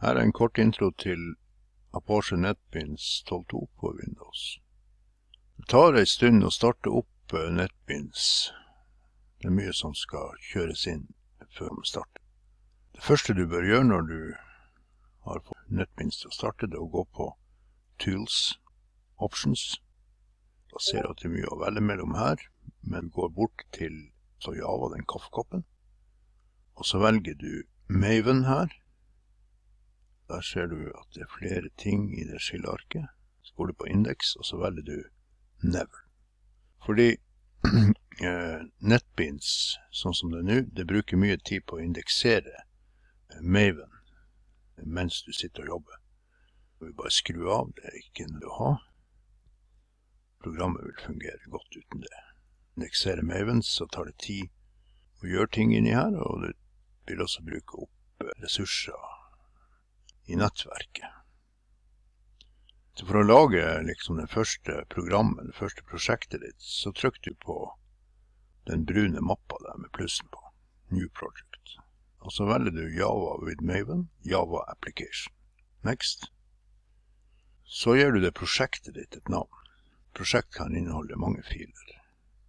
Her er en kort intro til Apache Netbeans 12.2 på Windows. Det tar en stund å starte opp eh, Netbeans. Det er mye som skal kjøres inn før man starter. Det første du bør gjøre når du har fått Netbeans til å starte, det er å gå på Tools, Options. Da ser du at det er mye å velge mellom her, men du går bort til Sojava, den kaffekoppen. Og så velger du Maven her. Der ser du at det er flere ting i det skillearket. Så går du på indeks, og så velger du never. Fordi eh, NetBeans, sånn som det er nå, det bruker mye tid på å indeksere eh, Maven mens du sitter og jobber. Du vil bare skru av, det er ikke noe å ha. Programmet vil fungere godt uten det. Indeksere Maven, så tar det tid å gjøre ting inni her, og du vil også bruke opp eh, ressurser i nettverket. Så for å lage liksom det første programmet, det første prosjektet ditt, så trykk du på den brune mappa der med plussen på. New project. Og så velger du Java with Maven, Java application. Next. Så gir du det prosjektet ditt et navn. Prosjekt kan inneholde mange filer.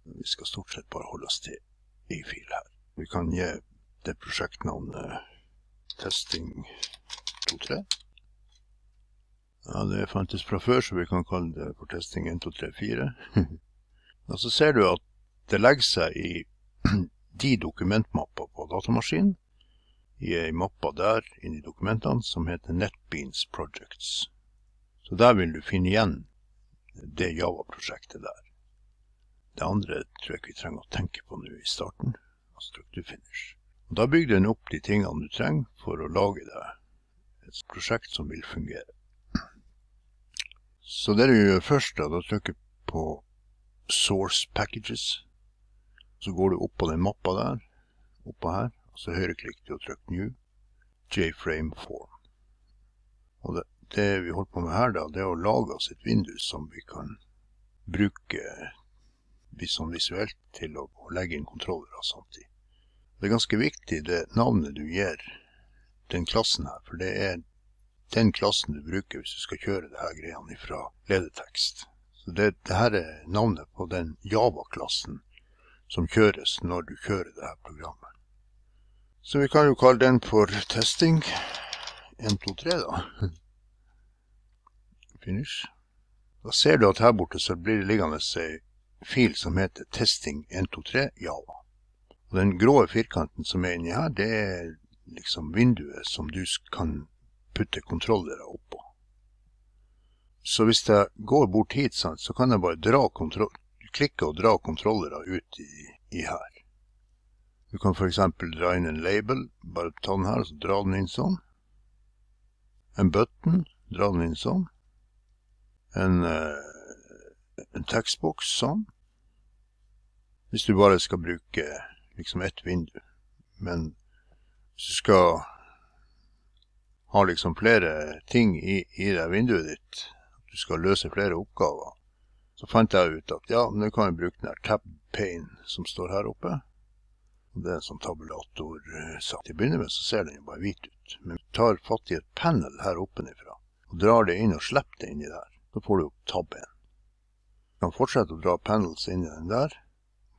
Vi skal stort sett bare holde oss til ei fil her. Vi kan gi det prosjektnavnet testing 123. Ja, det fantes fra før, så vi kan kalle det for testing 1, 2, 3, 4. og så ser du at det legger seg i de dokumentmapper på datamaskinen. I en mappa der i dokumentene som heter NetBeans Projects. Så der vil du finne igjen det Java-prosjektet der. Det andre tror jeg ikke vi trenger å tenke på nå i starten. Altså du finish. Og da bygger den opp de tingene du trenger for å lage det et prosjekt som vil fungere. Så det du gjør først, er å trykke på Source Packages. Så går du opp på den mappa der, oppå her, og så høyreklikk du å trykke New JFrame Form. Og det, det, vi holder på med her, da, det er å lage oss et vindu som vi kan bruke sånn visuelt til å, å legge inn kontroller av samtidig. Det er ganske viktig det navnet du gir den klassen her, for det er den klassen du bruker hvis du skal kjøre det her greiene fra ledetekst. Så det, det, her er navnet på den Java-klassen som kjøres når du kjører det her programmet. Så vi kan jo kalle den for testing 1, 2, 3 da. Finish. Da ser du at her borte så blir det liggende ei fil som heter testing 1, 2, 3 Java. Og den grå firkanten som er inni her, det er liksom vinduet som du kan putte kontrollere oppå. Så hvis jeg går bort hit, sant, så kan jeg bare dra klikke og dra kontrollere ut i, i her. Du kan f.eks. dra inn en label. Bare ta den her og dra den inn sånn. En button. Dra den inn sånn. En, uh, en tekstboks sånn. Hvis du bare skal bruke liksom ett vindu. Men hvis du skal ha liksom flere ting i, i det vinduet ditt, du skal løse flere oppgaver, så fant jeg ut at ja, nå kan vi bruke den her tab pane som står her oppe. Det er en sånn tabulator eh, Til å begynne med så ser den jo bare hvit ut, men du tar fatt i et panel her oppe nedfra, og drar det inn og slipper det inni der. Så får du opp tab 1. Du kan fortsette å dra panels inn i den der.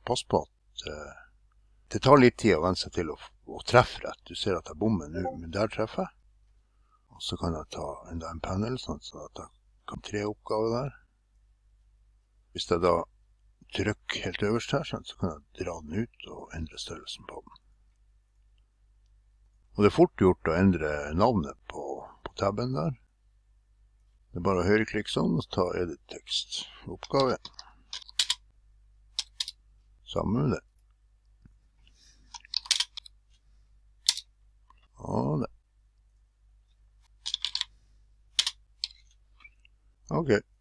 Pass på at eh, det tar litt tid å venne seg til å og treffer rett. Du ser at jeg bommer nå, men der treffer jeg. Og så kan jeg ta enda en panel, sånn at jeg kan tre oppgaver der. Hvis jeg da trykker helt øverst her, sånn, så kan jeg dra den ut og endre størrelsen på den. Og det er fort gjort å endre navnet på, på tabben der. Det er bare å høyreklikk sånn, og ta edit tekst. Oppgave. Sammen med det. Okay